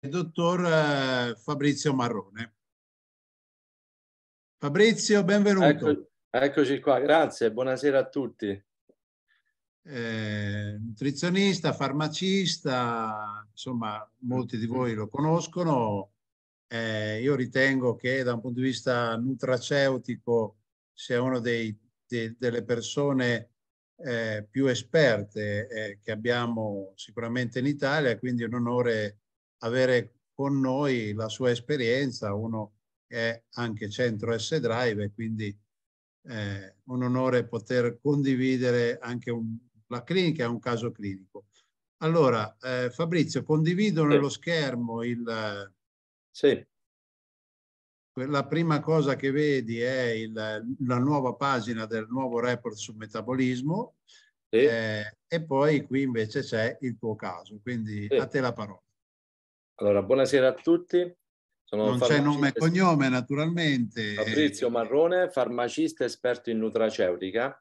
il dottor eh, Fabrizio Marrone. Fabrizio, benvenuto. Ecco, eccoci qua, grazie, buonasera a tutti. Eh, nutrizionista, farmacista, insomma molti di voi lo conoscono. Eh, io ritengo che da un punto di vista nutraceutico sia una delle persone eh, più esperte eh, che abbiamo sicuramente in Italia, quindi è un onore avere con noi la sua esperienza, uno che è anche centro S-Drive, quindi eh, un onore poter condividere anche un, la clinica, un caso clinico. Allora, eh, Fabrizio, condivido sì. nello schermo il... Sì. La prima cosa che vedi è il, la nuova pagina del nuovo report sul metabolismo sì. eh, e poi qui invece c'è il tuo caso, quindi sì. a te la parola. Allora, buonasera a tutti. Sono non c'è nome e cognome, naturalmente. Fabrizio Marrone, farmacista esperto in nutraceutica.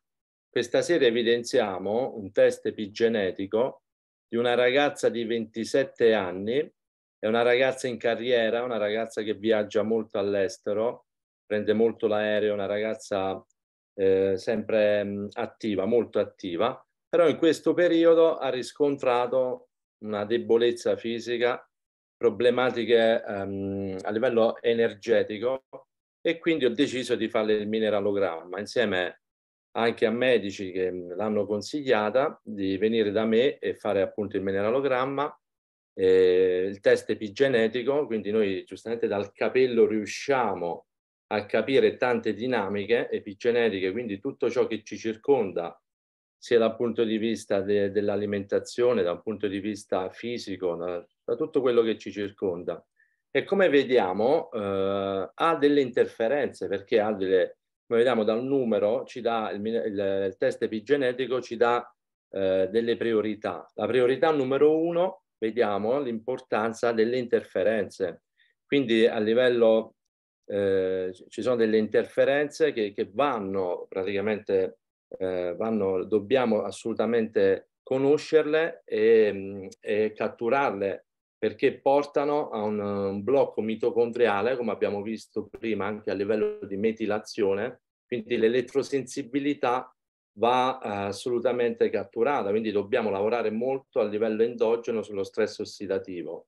Questa sera evidenziamo un test epigenetico di una ragazza di 27 anni. È una ragazza in carriera, una ragazza che viaggia molto all'estero, prende molto l'aereo, una ragazza eh, sempre mh, mm, attiva, molto attiva. Però in questo periodo ha riscontrato una debolezza fisica problematiche um, a livello energetico e quindi ho deciso di fare il mineralogramma insieme anche a medici che l'hanno consigliata di venire da me e fare appunto il mineralogramma, eh, il test epigenetico, quindi noi giustamente dal capello riusciamo a capire tante dinamiche epigenetiche, quindi tutto ciò che ci circonda sia dal punto di vista de, dell'alimentazione, dal punto di vista fisico, da, da, tutto quello che ci circonda. E come vediamo eh, ha delle interferenze perché ha delle, come vediamo dal numero, ci dà il, il, il test epigenetico ci dà eh, delle priorità. La priorità numero uno, vediamo l'importanza delle interferenze. Quindi a livello, eh, ci sono delle interferenze che, che vanno praticamente eh, vanno, dobbiamo assolutamente conoscerle e, mm, e catturarle perché portano a un, un, blocco mitocondriale, come abbiamo visto prima anche a livello di metilazione, quindi l'elettrosensibilità va eh, assolutamente catturata, quindi dobbiamo lavorare molto a livello endogeno sullo stress ossidativo.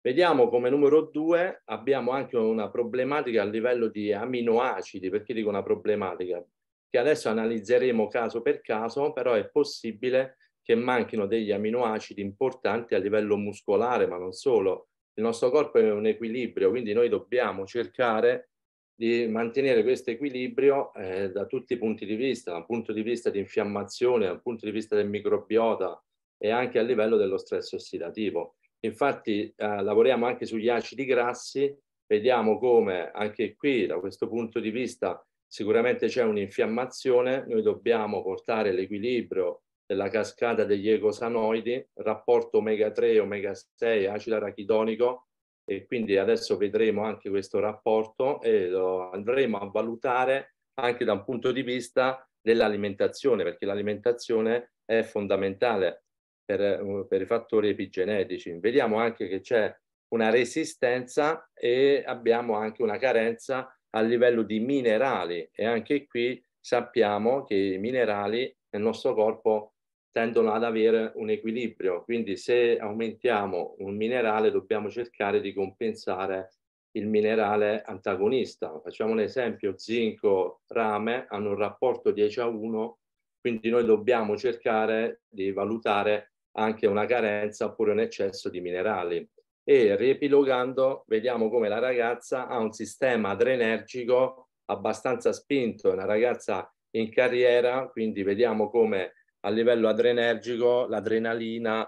Vediamo come numero due abbiamo anche una problematica a livello di aminoacidi, perché dico una problematica? che adesso analizzeremo caso per caso, però è possibile che manchino degli aminoacidi importanti a livello muscolare, ma non solo. Il nostro corpo è un equilibrio, quindi noi dobbiamo cercare di mantenere questo equilibrio eh, da tutti i punti di vista, dal punto di vista di infiammazione, dal punto di vista del microbiota e anche a livello dello stress ossidativo. Infatti eh, lavoriamo anche sugli acidi grassi, vediamo come anche qui da questo punto di vista sicuramente c'è un'infiammazione, noi dobbiamo portare l'equilibrio della cascata degli ecosanoidi, rapporto omega 3, omega 6, acido arachidonico e quindi adesso vedremo anche questo rapporto e lo andremo a valutare anche da un punto di vista dell'alimentazione, perché l'alimentazione è fondamentale per, eh, per, i fattori epigenetici. Vediamo anche che c'è una resistenza e abbiamo anche una carenza a livello di minerali e anche qui sappiamo che i minerali nel nostro corpo tendono ad avere un equilibrio, quindi se aumentiamo un minerale dobbiamo cercare di compensare il minerale antagonista. Facciamo un esempio, zinco, rame hanno un rapporto 10 a 1, quindi noi dobbiamo cercare di valutare anche una carenza oppure un eccesso di minerali e riepilogando vediamo come la ragazza ha un sistema adrenergico abbastanza spinto, è una ragazza in carriera, quindi vediamo come a livello adrenergico l'adrenalina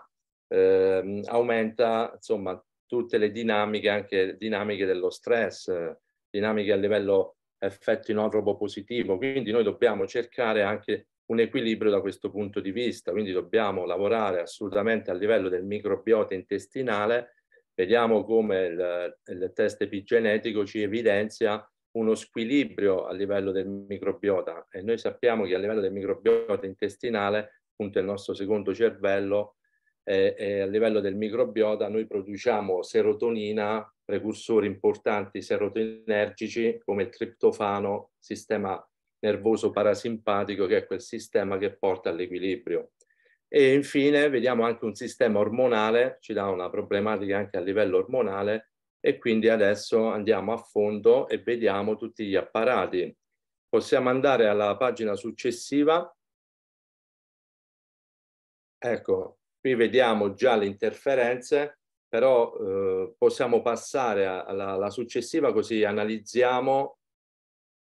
eh, aumenta, insomma, tutte le dinamiche, anche dinamiche dello stress, dinamiche a livello effetto inotropo positivo, quindi noi dobbiamo cercare anche un equilibrio da questo punto di vista, quindi dobbiamo lavorare assolutamente a livello del microbiota intestinale Vediamo come il, il test epigenetico ci evidenzia uno squilibrio a livello del microbiota e noi sappiamo che a livello del microbiota intestinale, appunto il nostro secondo cervello, eh, eh, a livello del microbiota noi produciamo serotonina, precursori importanti serotoninergici come il triptofano, sistema nervoso parasimpatico che è quel sistema che porta all'equilibrio. E infine vediamo anche un sistema ormonale, ci dà una problematica anche a livello ormonale e quindi adesso andiamo a fondo e vediamo tutti gli apparati. Possiamo andare alla pagina successiva. Ecco, qui vediamo già le interferenze però eh, possiamo passare alla, alla, successiva così analizziamo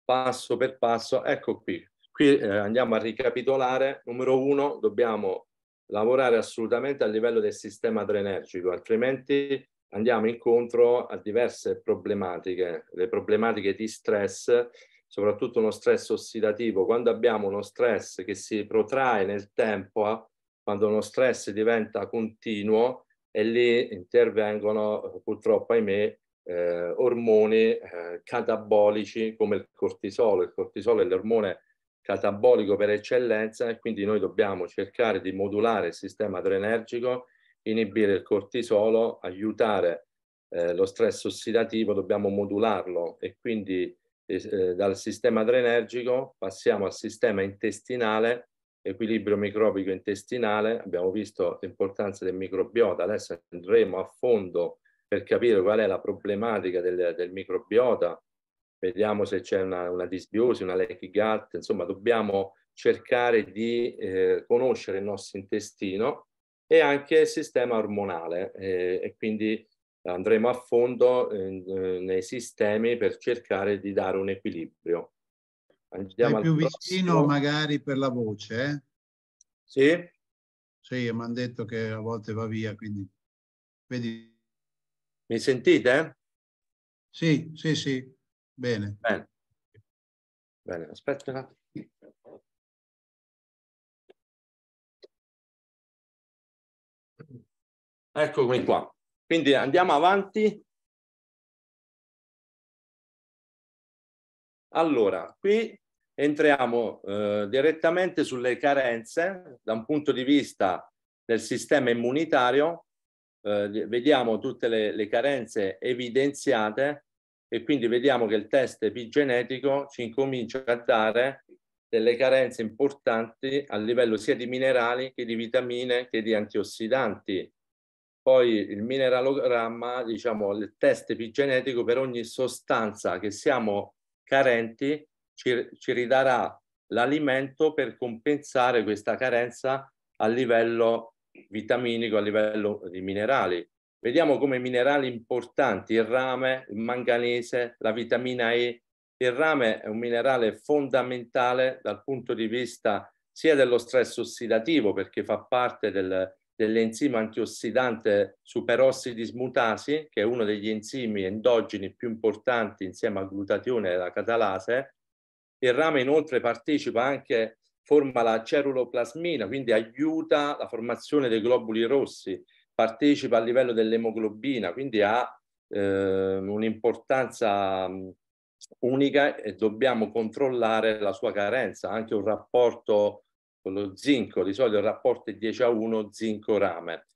passo per passo. Ecco qui, qui eh, andiamo a ricapitolare. Numero uno, dobbiamo lavorare assolutamente a livello del sistema adrenergico, altrimenti andiamo incontro a diverse problematiche, le problematiche di stress, soprattutto uno stress ossidativo. Quando abbiamo uno stress che si protrae nel tempo, eh, quando uno stress diventa continuo, e lì intervengono purtroppo, ahimè, eh, ormoni eh, catabolici come il cortisolo. Il cortisolo è l'ormone catabolico per eccellenza e quindi noi dobbiamo cercare di modulare il sistema adrenergico, inibire il cortisolo, aiutare eh, lo stress ossidativo, dobbiamo modularlo e quindi eh, dal sistema adrenergico passiamo al sistema intestinale, equilibrio microbico intestinale, abbiamo visto l'importanza del microbiota, adesso andremo a fondo per capire qual è la problematica del, del microbiota, vediamo se c'è una, una, disbiosi, una leaky gut, insomma dobbiamo cercare di eh, conoscere il nostro intestino e anche il sistema ormonale eh, e quindi andremo a fondo eh, nei sistemi per cercare di dare un equilibrio. Andiamo più vicino magari per la voce, eh? Sì? Sì, mi hanno detto che a volte va via, quindi... Vedi. Mi sentite? Sì, sì, sì. Bene. Bene. Bene, aspetta un attimo. Eccomi qua. Quindi andiamo avanti. Allora, qui entriamo eh, direttamente sulle carenze da un punto di vista del sistema immunitario. Eh, vediamo tutte le, le carenze evidenziate e quindi vediamo che il test epigenetico ci incomincia a dare delle carenze importanti a livello sia di minerali che di vitamine che di antiossidanti. Poi il mineralogramma, diciamo il test epigenetico per ogni sostanza che siamo carenti ci, ci ridarà l'alimento per compensare questa carenza a livello vitaminico, a livello di minerali. Vediamo come minerali importanti il rame, il manganese, la vitamina E. Il rame è un minerale fondamentale dal punto di vista sia dello stress ossidativo, perché fa parte del, dell'enzima antiossidante superossidismutasi, che è uno degli enzimi endogeni più importanti insieme al glutatione e alla catalase. Il rame inoltre partecipa anche, forma la ceruloplasmina, quindi aiuta la formazione dei globuli rossi partecipa a livello dell'emoglobina, quindi ha eh, un'importanza unica e dobbiamo controllare la sua carenza, anche un rapporto con lo zinco, di solito il rapporto è 10 a 1 zinco-rame.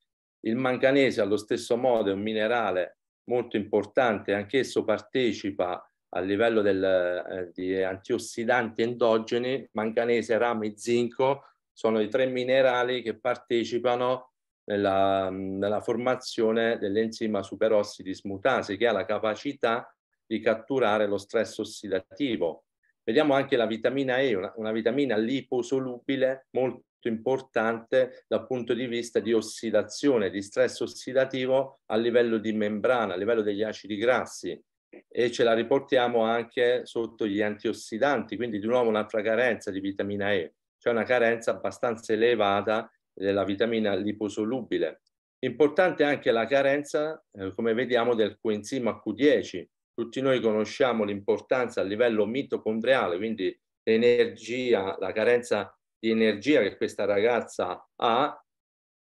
Il manganese allo stesso modo è un minerale molto importante, anch'esso partecipa a livello del, eh, di antiossidanti endogeni, manganese, rame e zinco sono i tre minerali che partecipano nella, nella formazione dell'enzima superossidi smutasi che ha la capacità di catturare lo stress ossidativo. Vediamo anche la vitamina E, una, una vitamina liposolubile molto importante dal punto di vista di ossidazione, di stress ossidativo a livello di membrana, a livello degli acidi grassi e ce la riportiamo anche sotto gli antiossidanti, quindi di nuovo un'altra carenza di vitamina E, cioè una carenza abbastanza elevata della vitamina liposolubile. Importante anche la carenza, eh, come vediamo, del coenzima Q10. Tutti noi conosciamo l'importanza a livello mitocondriale, quindi l'energia, la carenza di energia che questa ragazza ha,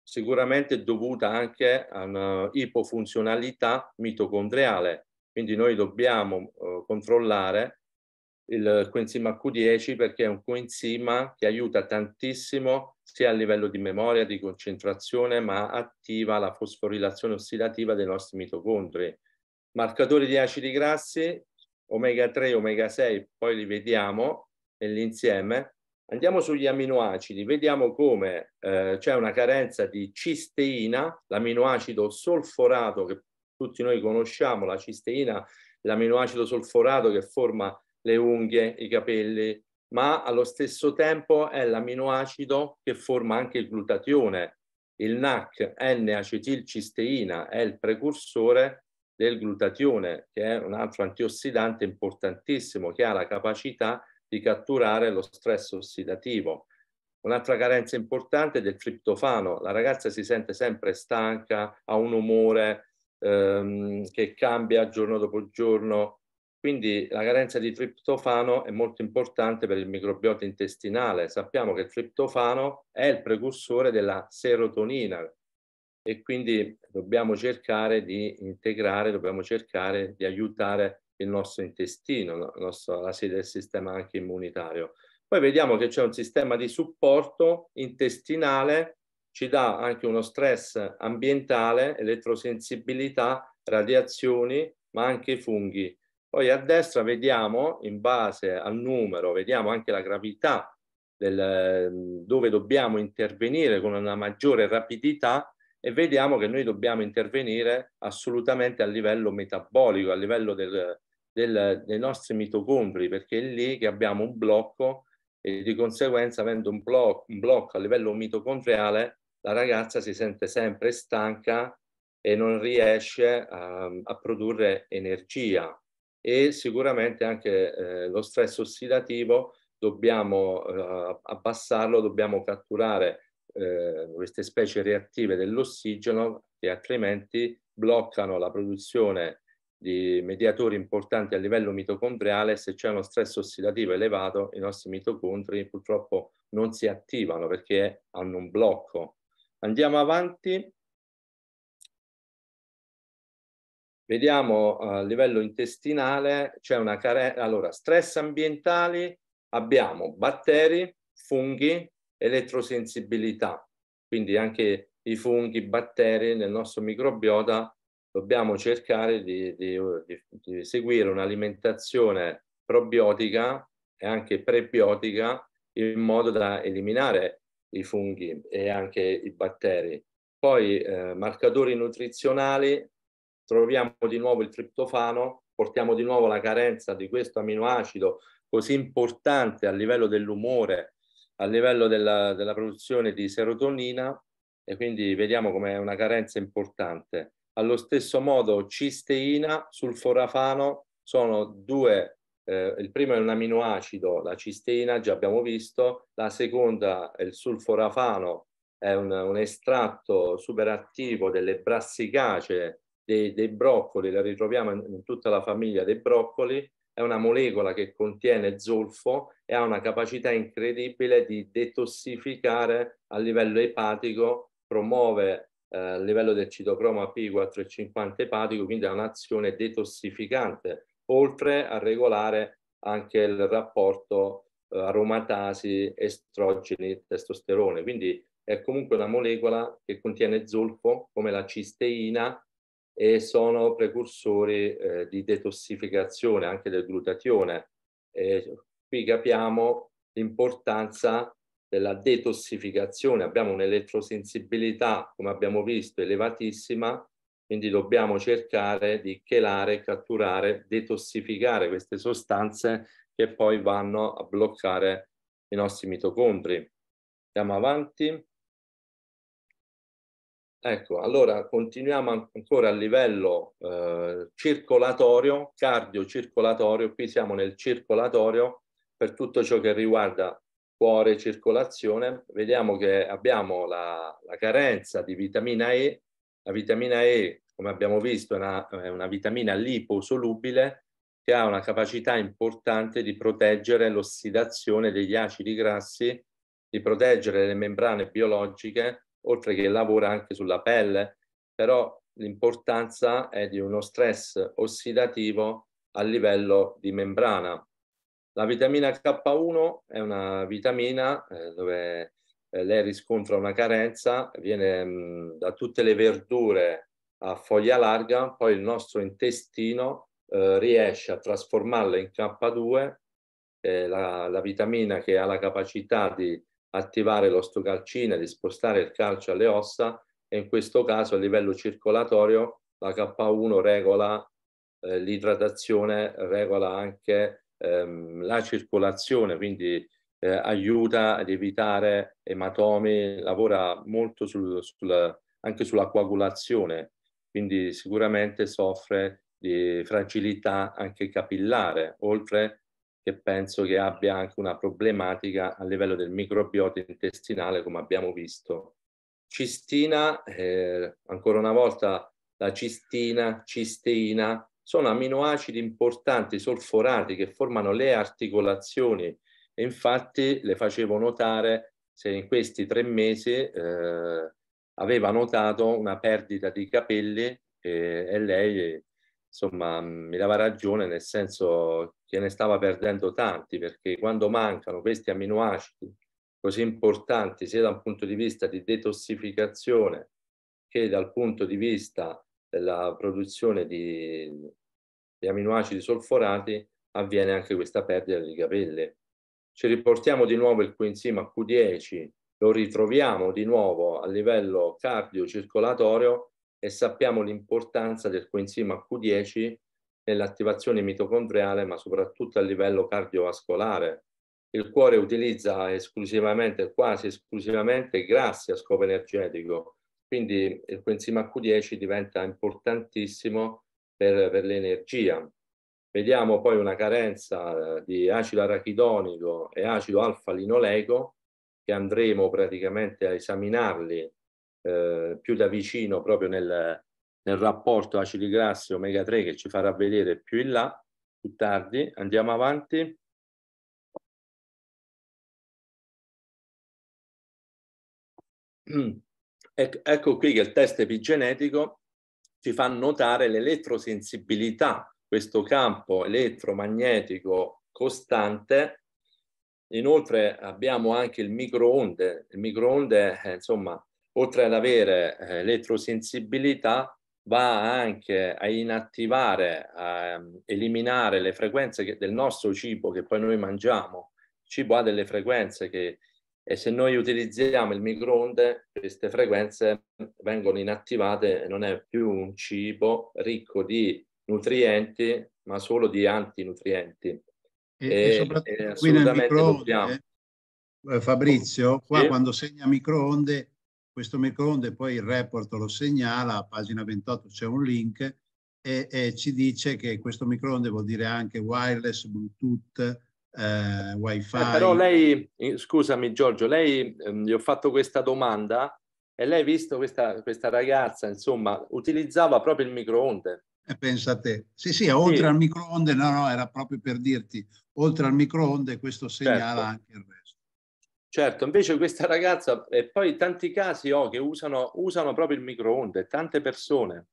sicuramente dovuta anche a un'ipofunzionalità mitocondriale. Quindi noi dobbiamo eh, controllare il coenzima Q10 perché è un coenzima che aiuta tantissimo sia a livello di memoria, di concentrazione, ma attiva la fosforilazione ossidativa dei nostri mitocondri. Marcatori di acidi grassi, omega 3, omega 6, poi li vediamo nell'insieme. Andiamo sugli aminoacidi, vediamo come eh, c'è una carenza di cisteina, l'amminoacido solforato che tutti noi conosciamo, la cisteina, l'aminoacido solforato che forma le unghie, i capelli, ma allo stesso tempo è l'aminoacido che forma anche il glutatione. Il NAC, N-acetilcisteina, è il precursore del glutatione, che è un altro antiossidante importantissimo che ha la capacità di catturare lo stress ossidativo. Un'altra carenza importante è del triptofano. La ragazza si sente sempre stanca, ha un umore ehm, che cambia giorno dopo giorno, quindi la carenza di triptofano è molto importante per il microbiota intestinale. Sappiamo che il triptofano è il precursore della serotonina e quindi dobbiamo cercare di integrare, dobbiamo cercare di aiutare il nostro intestino, il nostro, la sede del sistema anche immunitario. Poi vediamo che c'è un sistema di supporto intestinale, ci dà anche uno stress ambientale, elettrosensibilità, radiazioni, ma anche funghi poi a destra vediamo, in base al numero, vediamo anche la gravità del, dove dobbiamo intervenire con una maggiore rapidità e vediamo che noi dobbiamo intervenire assolutamente a livello metabolico, a livello del, del, dei nostri mitocondri, perché è lì che abbiamo un blocco e di conseguenza avendo un, blocco, un blocco a livello mitocondriale la ragazza si sente sempre stanca e non riesce a, a produrre energia, e sicuramente anche eh, lo stress ossidativo dobbiamo eh, abbassarlo, dobbiamo catturare eh, queste specie reattive dell'ossigeno che altrimenti bloccano la produzione di mediatori importanti a livello mitocondriale, se c'è uno stress ossidativo elevato i nostri mitocondri purtroppo non si attivano perché hanno un blocco. Andiamo avanti Vediamo eh, a livello intestinale, c'è una carenza, allora stress ambientali, abbiamo batteri, funghi, elettrosensibilità, quindi anche i funghi, i batteri nel nostro microbiota dobbiamo cercare di, di, di, di seguire un'alimentazione probiotica e anche prebiotica in modo da eliminare i funghi e anche i batteri. Poi eh, marcatori nutrizionali, troviamo di nuovo il triptofano, portiamo di nuovo la carenza di questo aminoacido così importante a livello dell'umore, a livello della, della produzione di serotonina e quindi vediamo come è una carenza importante. Allo stesso modo cisteina, sulforafano sono due, eh, il primo è un aminoacido, la cisteina già abbiamo visto, la seconda è il sulforafano, è un, un estratto superattivo delle brassicacee dei, dei broccoli, la ritroviamo in tutta la famiglia dei broccoli, è una molecola che contiene zolfo e ha una capacità incredibile di detossificare a livello epatico, promuove eh, a livello del citocromo P450 epatico, quindi ha un'azione detossificante, oltre a regolare anche il rapporto eh, aromatasi, estrogeni, testosterone. Quindi è comunque una molecola che contiene zolfo come la cisteina e sono precursori eh, di detossificazione anche del glutatione. E qui capiamo l'importanza della detossificazione, abbiamo un'elettrosensibilità, come abbiamo visto, elevatissima, quindi dobbiamo cercare di chelare, catturare, detossificare queste sostanze che poi vanno a bloccare i nostri mitocondri. Andiamo avanti. Ecco, allora continuiamo ancora a livello eh, circolatorio, cardiocircolatorio, qui siamo nel circolatorio per tutto ciò che riguarda cuore, e circolazione, vediamo che abbiamo la, la carenza di vitamina E, la vitamina E come abbiamo visto è una, è una vitamina liposolubile che ha una capacità importante di proteggere l'ossidazione degli acidi grassi, di proteggere le membrane biologiche oltre che lavora anche sulla pelle, però l'importanza è di uno stress ossidativo a livello di membrana. La vitamina K1 è una vitamina eh, dove eh, lei riscontra una carenza, viene da tutte le verdure a foglia larga, poi il nostro intestino eh, riesce a trasformarla in K2, la, la, vitamina che ha la capacità di attivare l'ostocalcina, di spostare il calcio alle ossa e in questo caso a livello circolatorio la K1 regola eh, l'idratazione, regola anche ehm, la circolazione, quindi eh, aiuta ad evitare ematomi, lavora molto sul, sul, anche sulla coagulazione, quindi sicuramente soffre di fragilità anche capillare, oltre che penso che abbia anche una problematica a livello del microbiota intestinale, come abbiamo visto. Cistina, eh, ancora una volta la cistina, cisteina, sono aminoacidi importanti solforati che formano le articolazioni e infatti le facevo notare se in questi tre mesi eh, aveva notato una perdita di capelli e, eh, e lei insomma mi dava ragione nel senso che ne stava perdendo tanti perché quando mancano questi amminoacidi così importanti sia da un punto di vista di detossificazione che dal punto di vista della produzione di, di aminoacidi solforati avviene anche questa perdita di capelli. Ci riportiamo di nuovo il coenzima Q10, lo ritroviamo di nuovo a livello cardiocircolatorio e sappiamo l'importanza del coenzima Q10 nell'attivazione mitocondriale, ma soprattutto a livello cardiovascolare. Il cuore utilizza esclusivamente, quasi esclusivamente grassi a scopo energetico, quindi il coenzima Q10 diventa importantissimo per, per l'energia. Vediamo poi una carenza eh, di acido arachidonico e acido alfa-linoleico che andremo praticamente a esaminarli eh, più da vicino proprio nel, nel rapporto acidi grassi omega 3 che ci farà vedere più in là, più tardi. Andiamo avanti. Mm. Ecco, ecco qui che il test epigenetico ci fa notare l'elettrosensibilità, questo campo elettromagnetico costante. Inoltre abbiamo anche il microonde. Il microonde, eh, insomma, oltre ad avere eh, elettrosensibilità, va anche a inattivare, a ehm, eliminare le frequenze del nostro cibo che poi noi mangiamo. Il cibo ha delle frequenze che e se noi utilizziamo il microonde, queste frequenze vengono inattivate e non è più un cibo ricco di nutrienti, ma solo di antinutrienti. E, e, e soprattutto e qui nel microonde, dobbiamo. Eh, Fabrizio, qua sì. quando segna microonde questo microonde poi il report lo segnala, a pagina 28 c'è un link e, e ci dice che questo microonde vuol dire anche wireless, bluetooth, eh, wifi. Eh, però lei, eh, scusami Giorgio, lei ehm, gli ho fatto questa domanda e lei ha visto questa, questa ragazza, insomma, utilizzava proprio il microonde. E eh, pensa a te. Sì, sì, oltre sì. al microonde, no, no, era proprio per dirti, oltre al microonde questo segnala certo. anche il resto. Certo, invece questa ragazza, e poi tanti casi ho oh, che usano, usano proprio il microonde, tante persone,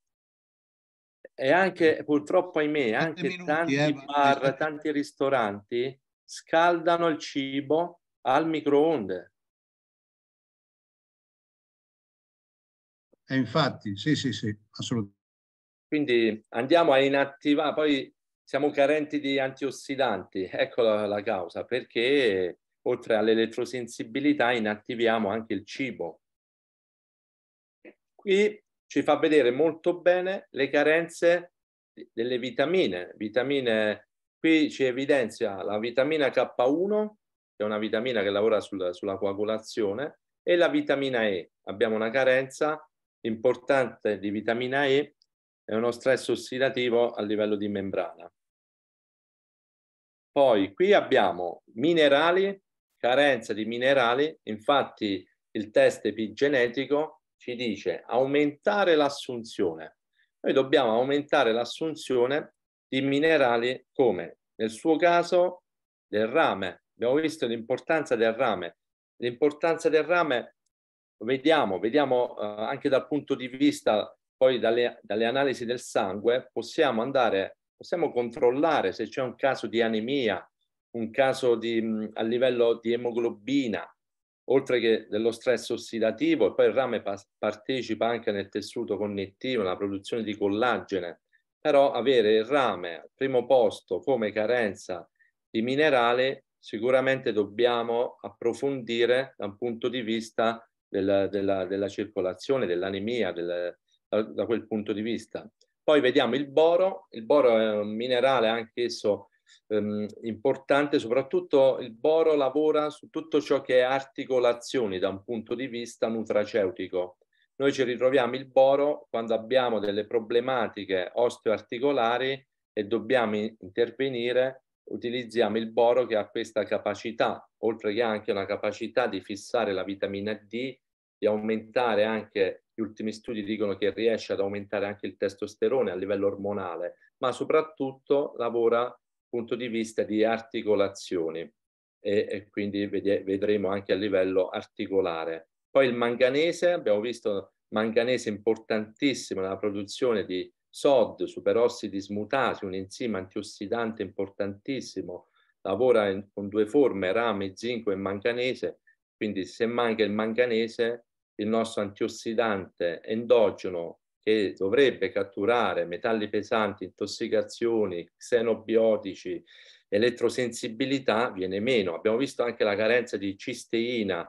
e anche purtroppo, ahimè, anche minuti, tanti eh, bar, eh. tanti ristoranti scaldano il cibo al microonde. E infatti, sì, sì, sì, assolutamente. Quindi andiamo a inattivare, poi siamo carenti di antiossidanti, ecco la, la causa, perché oltre all'elettrosensibilità inattiviamo anche il cibo. Qui ci fa vedere molto bene le carenze delle vitamine. vitamine qui ci evidenzia la vitamina K1, che è una vitamina che lavora sul, sulla coagulazione, e la vitamina E. Abbiamo una carenza importante di vitamina E e uno stress ossidativo a livello di membrana. Poi qui abbiamo minerali carenza di minerali, infatti il test epigenetico ci dice aumentare l'assunzione. Noi dobbiamo aumentare l'assunzione di minerali come nel suo caso del rame. Abbiamo visto l'importanza del rame. L'importanza del rame vediamo, vediamo eh, anche dal punto di vista poi dalle, dalle analisi del sangue, possiamo andare, possiamo controllare se c'è un caso di anemia, un caso di, a livello di emoglobina, oltre che dello stress ossidativo, e poi il rame pa- partecipa anche nel tessuto connettivo, nella produzione di collagene, però avere il rame al primo posto come carenza di minerale sicuramente dobbiamo approfondire da un punto di vista della, della, della circolazione, dell'anemia, del, da, da quel punto di vista. Poi vediamo il boro, il boro è un minerale anch'esso ehm, importante, soprattutto il boro lavora su tutto ciò che è articolazioni da un punto di vista nutraceutico. Noi ci ritroviamo il boro quando abbiamo delle problematiche osteoarticolari e dobbiamo intervenire, utilizziamo il boro che ha questa capacità, oltre che anche una capacità di fissare la vitamina D, di aumentare anche gli ultimi studi dicono che riesce ad aumentare anche il testosterone a livello ormonale, ma soprattutto lavora punto di vista di articolazioni e, e quindi vede, vedremo anche a livello articolare. Poi il manganese, abbiamo visto manganese importantissimo nella produzione di SOD, superossidi smutasi, un enzima antiossidante importantissimo, lavora in, con due forme, rame, zinco e manganese, quindi se manca il manganese il nostro antiossidante endogeno che dovrebbe catturare metalli pesanti, intossicazioni, xenobiotici, elettrosensibilità, viene meno. Abbiamo visto anche la carenza di cisteina,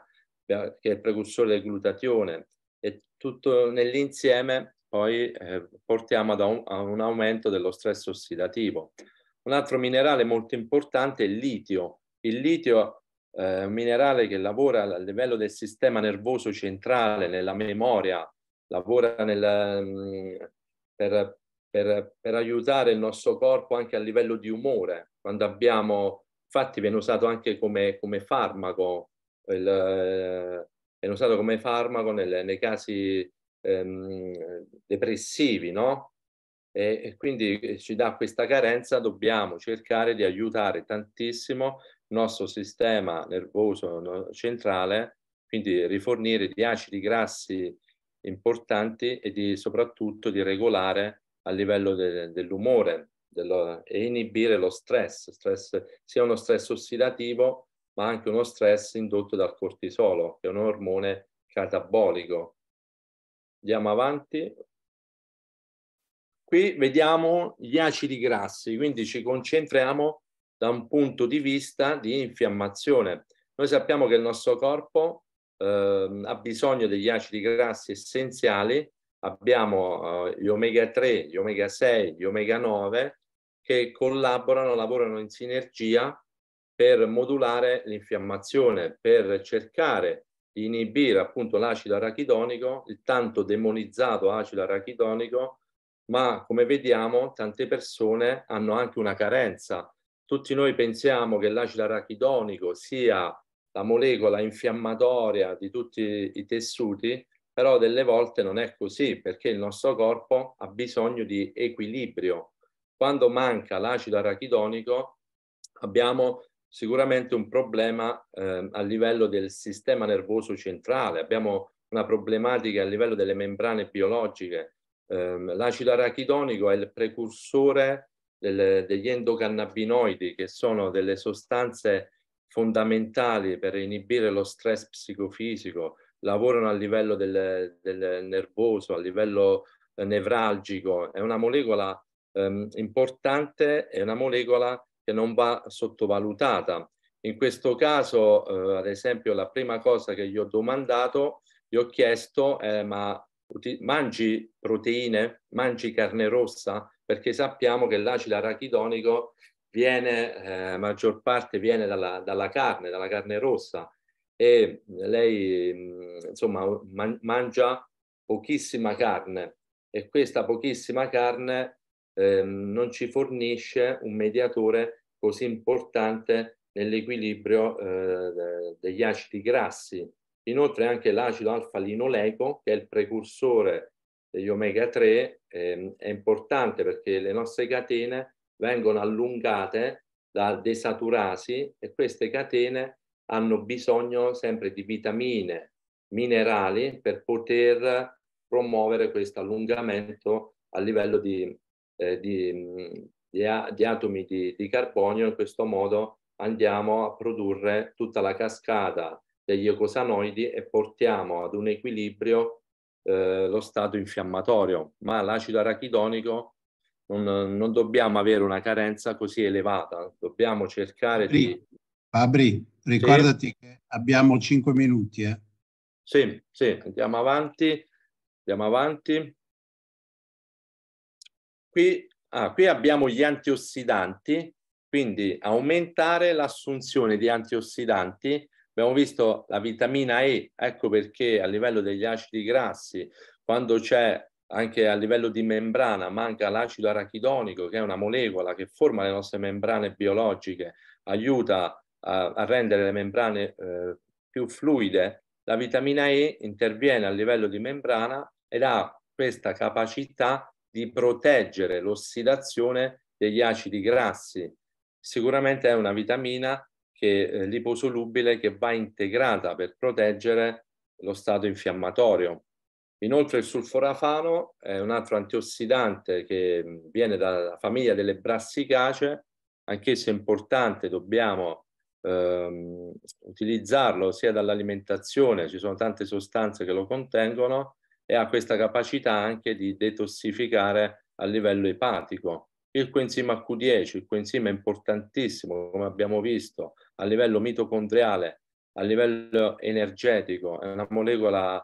eh, che è il precursore del glutatione, e tutto nell'insieme poi eh, portiamo un, a un aumento dello stress ossidativo. Un altro minerale molto importante è il litio. Il litio eh, un minerale che lavora a livello del sistema nervoso centrale, nella memoria, lavora nel, mm, per, per, per, aiutare il nostro corpo anche a livello di umore. Quando abbiamo, infatti viene usato anche come, come farmaco, il, eh, viene usato come farmaco nel, nei casi ehm, depressivi, no? E, e, quindi eh, ci dà questa carenza, dobbiamo cercare di aiutare tantissimo il nostro sistema nervoso centrale, quindi rifornire di acidi grassi importanti e di, soprattutto di regolare a livello de, dell'umore dello, e inibire lo stress, stress, sia uno stress ossidativo ma anche uno stress indotto dal cortisolo, che è un ormone catabolico. Andiamo avanti. Qui vediamo gli acidi grassi, quindi ci concentriamo da un punto di vista di infiammazione. Noi sappiamo che il nostro corpo eh, ha bisogno degli acidi grassi essenziali, abbiamo eh, gli omega 3, gli omega 6, gli omega 9 che collaborano, lavorano in sinergia per modulare l'infiammazione, per cercare di inibire appunto l'acido arachidonico, il tanto demonizzato acido arachidonico, ma come vediamo tante persone hanno anche una carenza. Tutti noi pensiamo che l'acido arachidonico sia la molecola infiammatoria di tutti i tessuti, però delle volte non è così perché il nostro corpo ha bisogno di equilibrio. Quando manca l'acido arachidonico abbiamo sicuramente un problema eh, a livello del sistema nervoso centrale, abbiamo una problematica a livello delle membrane biologiche. Eh, l'acido arachidonico è il precursore del, degli endocannabinoidi che sono delle sostanze fondamentali per inibire lo stress psicofisico, lavorano a livello del, del nervoso, a livello eh, nevralgico, è una molecola ehm, importante, è una molecola che non va sottovalutata. In questo caso, eh, ad esempio, la prima cosa che gli ho domandato, gli ho chiesto, eh, ma mangi proteine, mangi carne rossa? Perché sappiamo che l'acido arachidonico viene, eh, maggior parte viene dalla, dalla, carne, dalla carne rossa e mm, lei mm, insomma man- mangia pochissima carne e questa pochissima carne eh, non ci fornisce un mediatore così importante nell'equilibrio eh, degli acidi grassi. Inoltre anche l'acido alfa-linoleico, che è il precursore degli omega 3, eh, è importante perché le nostre catene vengono allungate da desaturasi e queste catene hanno bisogno sempre di vitamine, minerali per poter promuovere questo allungamento a livello di, eh, di, di, a, di atomi di carbonio. In questo modo andiamo a produrre tutta la cascata degli eicosanoidi e portiamo ad un equilibrio eh, lo stato infiammatorio, ma l'acido arachidonico non, non dobbiamo avere una carenza così elevata, dobbiamo cercare Fabri, di... Fabri, ricordati sì. che abbiamo 5 minuti. Eh. Sì, sì, andiamo avanti, andiamo avanti. Qui, ah, qui abbiamo gli antiossidanti, quindi aumentare l'assunzione di antiossidanti. Abbiamo visto la vitamina E, ecco perché a livello degli acidi grassi, quando c'è anche a livello di membrana manca l'acido arachidonico, che è una molecola che forma le nostre membrane biologiche, aiuta a, a rendere le membrane eh, più fluide. La vitamina E interviene a livello di membrana ed ha questa capacità di proteggere l'ossidazione degli acidi grassi. Sicuramente è una vitamina che, eh, liposolubile che va integrata per proteggere lo stato infiammatorio. Inoltre il sulforafano è un altro antiossidante che viene dalla famiglia delle brassicacee, anch'esso importante, dobbiamo ehm, utilizzarlo sia dall'alimentazione, ci sono tante sostanze che lo contengono e ha questa capacità anche di detossificare a livello epatico. Il coenzima Q10, il coenzima è importantissimo, come abbiamo visto, a livello mitocondriale, a livello energetico, è una molecola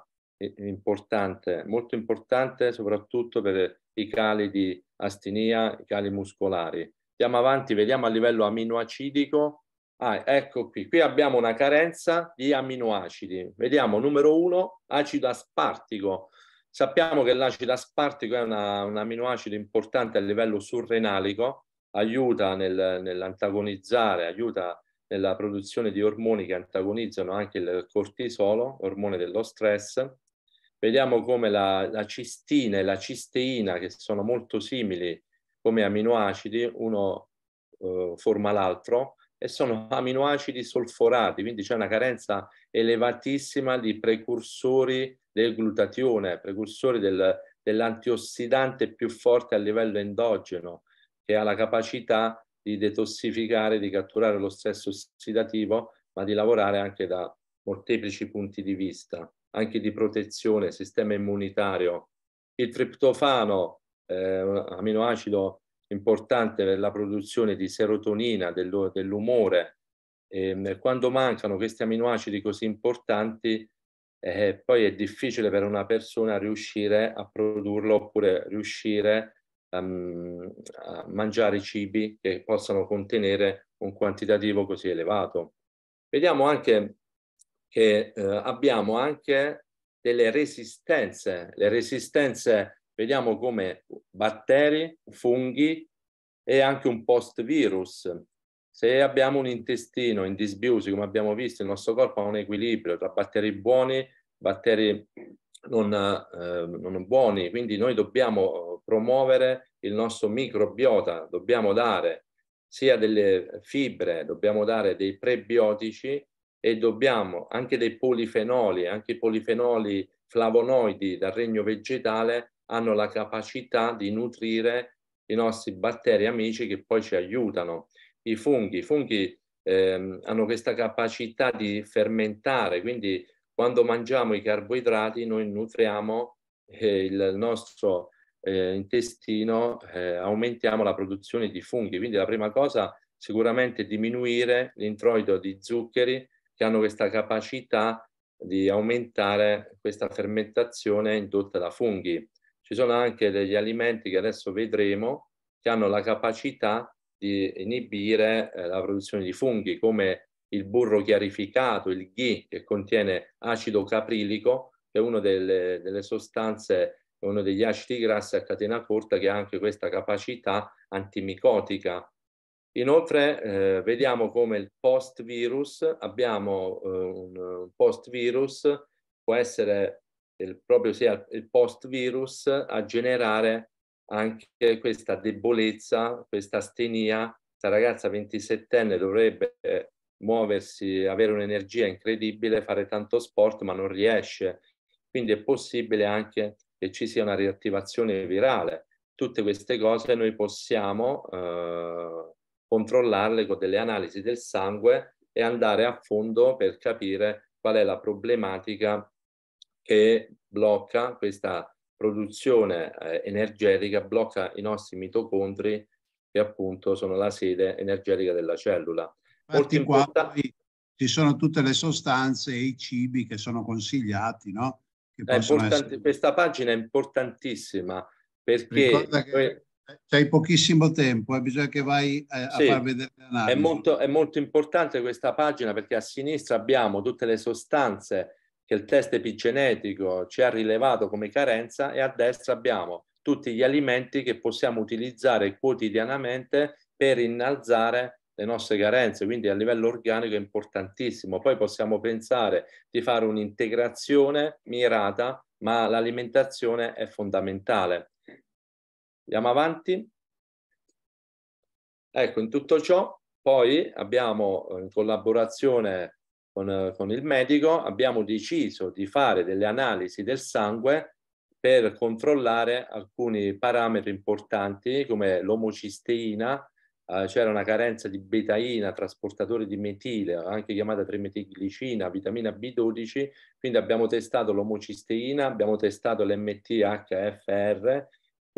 importante, molto importante soprattutto per i cali di astinia, i cali muscolari. Andiamo avanti, vediamo a livello aminoacidico. Ah, ecco qui, qui abbiamo una carenza di aminoacidi. Vediamo, numero uno, acido aspartico. Sappiamo che l'acido aspartico è una, un aminoacido importante a livello surrenalico, aiuta nel, nell'antagonizzare, aiuta nella produzione di ormoni che antagonizzano anche il cortisolo, ormone dello stress, vediamo come la, la cistina e la cisteina, che sono molto simili come aminoacidi, uno eh, forma l'altro, e sono aminoacidi solforati, quindi c'è una carenza elevatissima di precursori del glutatione, precursori del, dell'antiossidante più forte a livello endogeno, che ha la capacità di detossificare, di catturare lo stress ossidativo, ma di lavorare anche da molteplici punti di vista anche di protezione, sistema immunitario. Il triptofano, eh, un aminoacido importante per la produzione di serotonina, dell'umore. E ehm, quando mancano questi aminoacidi così importanti, eh, poi è difficile per una persona riuscire a produrlo oppure riuscire um, a mangiare cibi che possano contenere un quantitativo così elevato. Vediamo anche che eh, abbiamo anche delle resistenze. Le resistenze vediamo come batteri, funghi e anche un post-virus. Se abbiamo un intestino in disbiosi, come abbiamo visto, il nostro corpo ha un equilibrio tra batteri buoni, batteri non, eh, non buoni, quindi noi dobbiamo eh, promuovere il nostro microbiota, dobbiamo dare sia delle fibre, dobbiamo dare dei prebiotici e dobbiamo anche dei polifenoli, anche i polifenoli flavonoidi dal regno vegetale hanno la capacità di nutrire i nostri batteri amici che poi ci aiutano. I funghi, i funghi ehm, hanno questa capacità di fermentare, quindi quando mangiamo i carboidrati noi nutriamo eh, il nostro eh, intestino, eh, aumentiamo la produzione di funghi. Quindi la prima cosa sicuramente diminuire l'introito di zuccheri che hanno questa capacità di aumentare questa fermentazione indotta da funghi. Ci sono anche degli alimenti che adesso vedremo che hanno la capacità di inibire eh, la produzione di funghi, come il burro chiarificato, il ghi, che contiene acido caprilico, che è una delle, delle sostanze, uno degli acidi grassi a catena corta che ha anche questa capacità antimicotica Inoltre eh, vediamo come il post-virus, abbiamo eh, un post-virus, può essere il, proprio sia il post-virus a generare anche questa debolezza, questa astenia. Questa ragazza 27enne dovrebbe eh, muoversi, avere un'energia incredibile, fare tanto sport, ma non riesce. Quindi è possibile anche che ci sia una riattivazione virale. Tutte queste cose noi possiamo... Eh, controllarle con delle analisi del sangue e andare a fondo per capire qual è la problematica che blocca questa produzione eh, energetica, blocca i nostri mitocondri che appunto sono la sede energetica della cellula. Molto qua, Ci sono tutte le sostanze e i cibi che sono consigliati, no? Questa pagina è importantissima perché... Ricorda che... C'hai pochissimo tempo, eh, bisogna che vai eh, a, sì, a far vedere l'analisi. È molto, è molto importante questa pagina perché a sinistra abbiamo tutte le sostanze che il test epigenetico ci ha rilevato come carenza e a destra abbiamo tutti gli alimenti che possiamo utilizzare quotidianamente per innalzare le nostre carenze, quindi a livello organico è importantissimo. Poi possiamo pensare di fare un'integrazione mirata, ma l'alimentazione è fondamentale. Andiamo avanti. Ecco, in tutto ciò poi abbiamo, eh, in collaborazione con, eh, con il medico, abbiamo deciso di fare delle analisi del sangue per controllare alcuni parametri importanti come l'omocisteina, eh, c'era una carenza di betaina, trasportatore di metile, anche chiamata 3 vitamina B12, quindi abbiamo testato l'omocisteina, abbiamo testato l'MTHFR,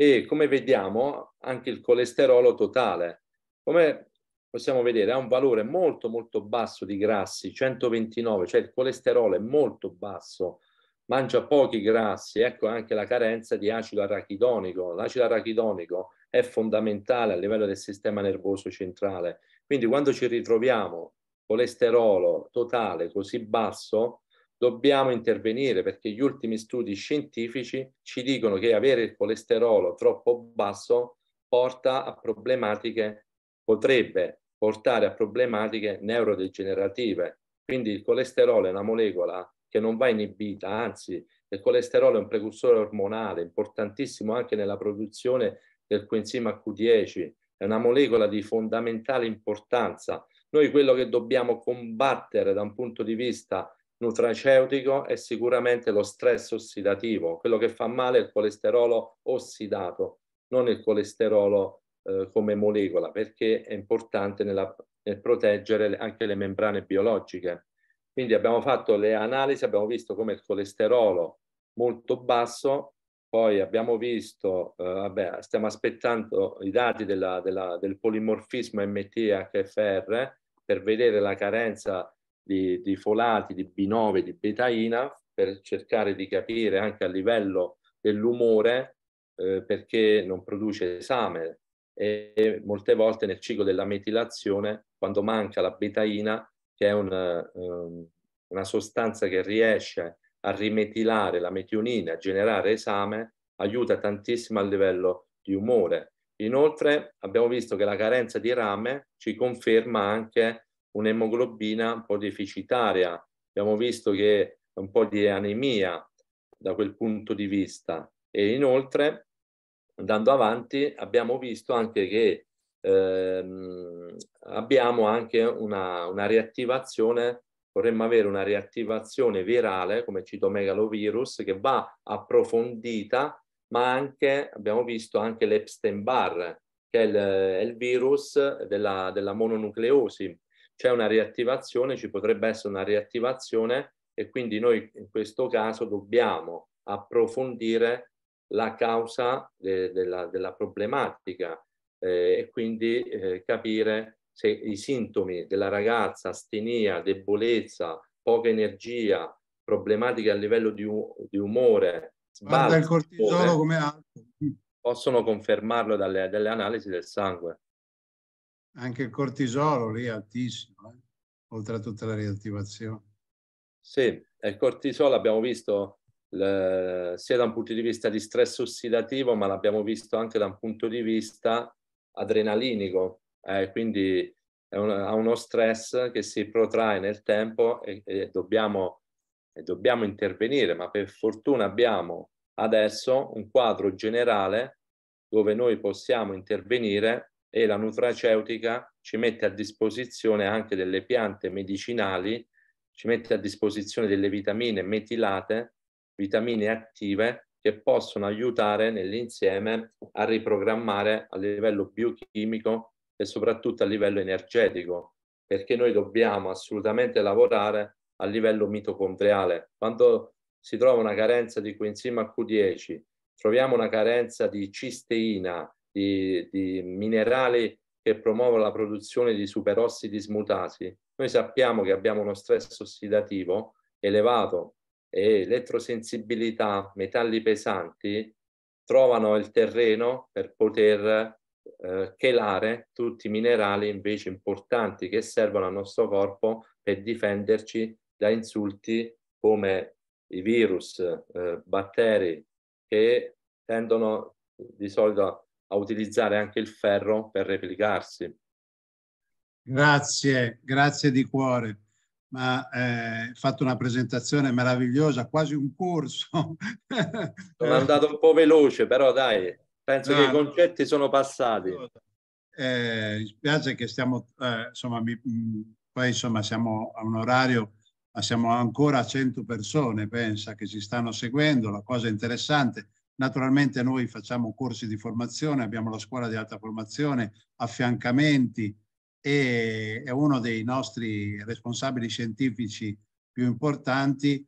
e come vediamo anche il colesterolo totale. Come possiamo vedere ha un valore molto molto basso di grassi, 129, cioè il colesterolo è molto basso, mangia pochi grassi, ecco anche la carenza di acido arachidonico. L'acido arachidonico è fondamentale a livello del sistema nervoso centrale, quindi quando ci ritroviamo colesterolo totale così basso, dobbiamo intervenire perché gli ultimi studi scientifici ci dicono che avere il colesterolo troppo basso porta a problematiche, potrebbe portare a problematiche neurodegenerative. Quindi il colesterolo è una molecola che non va inibita, anzi il colesterolo è un precursore ormonale importantissimo anche nella produzione del coenzima Q10, è una molecola di fondamentale importanza. Noi quello che dobbiamo combattere da un punto di vista nutraceutico è sicuramente lo stress ossidativo. Quello che fa male è il colesterolo ossidato, non il colesterolo eh, come molecola, perché è importante nella, nel proteggere anche le membrane biologiche. Quindi abbiamo fatto le analisi, abbiamo visto come il colesterolo molto basso, poi abbiamo visto, eh, vabbè, stiamo aspettando i dati della, della, del polimorfismo MT-HFR per vedere la carenza di, di folati, di B9, di betaina, per cercare di capire anche a livello dell'umore eh, perché non produce esame. E, molte volte nel ciclo della metilazione, quando manca la betaina, che è un, um, una sostanza che riesce a rimetilare la metionina, a generare esame, aiuta tantissimo a livello di umore. Inoltre abbiamo visto che la carenza di rame ci conferma anche un'emoglobina un po' deficitaria. Abbiamo visto che è un po' di anemia da quel punto di vista e inoltre andando avanti abbiamo visto anche che ehm, abbiamo anche una, una, reattivazione, vorremmo avere una riattivazione virale come citomegalovirus che va approfondita, ma anche abbiamo visto anche l'Epstein-Barr che è il, è il virus della, della mononucleosi c'è una riattivazione, ci potrebbe essere una riattivazione e quindi noi in questo caso dobbiamo approfondire la causa de, della, della, problematica eh, e quindi eh, capire se i sintomi della ragazza, astenia, debolezza, poca energia, problematiche a livello di, di umore, sbalzo, il cortisolo come alto. possono confermarlo dalle, dalle analisi del sangue anche il cortisolo lì è altissimo, eh? oltre a tutta la riattivazione. Sì, il cortisolo abbiamo visto le, sia da un punto di vista di stress ossidativo, ma l'abbiamo visto anche da un punto di vista adrenalinico, eh, quindi è un, ha uno stress che si protrae nel tempo e, e, dobbiamo, e dobbiamo intervenire, ma per fortuna abbiamo adesso un quadro generale dove noi possiamo intervenire e la nutraceutica ci mette a disposizione anche delle piante medicinali, ci mette a disposizione delle vitamine metilate, vitamine attive che possono aiutare nell'insieme a riprogrammare a livello biochimico e soprattutto a livello energetico, perché noi dobbiamo assolutamente lavorare a livello mitocondriale. Quando si trova una carenza di coenzima Q10, troviamo una carenza di cisteina, di, di minerali che promuovono la produzione di superossidi smutati. Noi sappiamo che abbiamo uno stress ossidativo elevato e elettrosensibilità, metalli pesanti, trovano il terreno per poter eh, chelare tutti i minerali invece importanti che servono al nostro corpo per difenderci da insulti come i virus, eh, batteri che tendono di solito a utilizzare anche il ferro per replicarsi. Grazie, grazie di cuore. Ma eh, hai eh, fatto una presentazione meravigliosa, quasi un corso. sono andato un po' veloce, però dai, penso no, che i concetti sono passati. Eh, mi spiace che stiamo, eh, insomma, mi, mm, poi insomma siamo a un orario, ma siamo ancora a 100 persone, pensa, che ci stanno seguendo. La cosa interessante Naturalmente noi facciamo corsi di formazione, abbiamo la scuola di alta formazione, affiancamenti e è uno dei nostri responsabili scientifici più importanti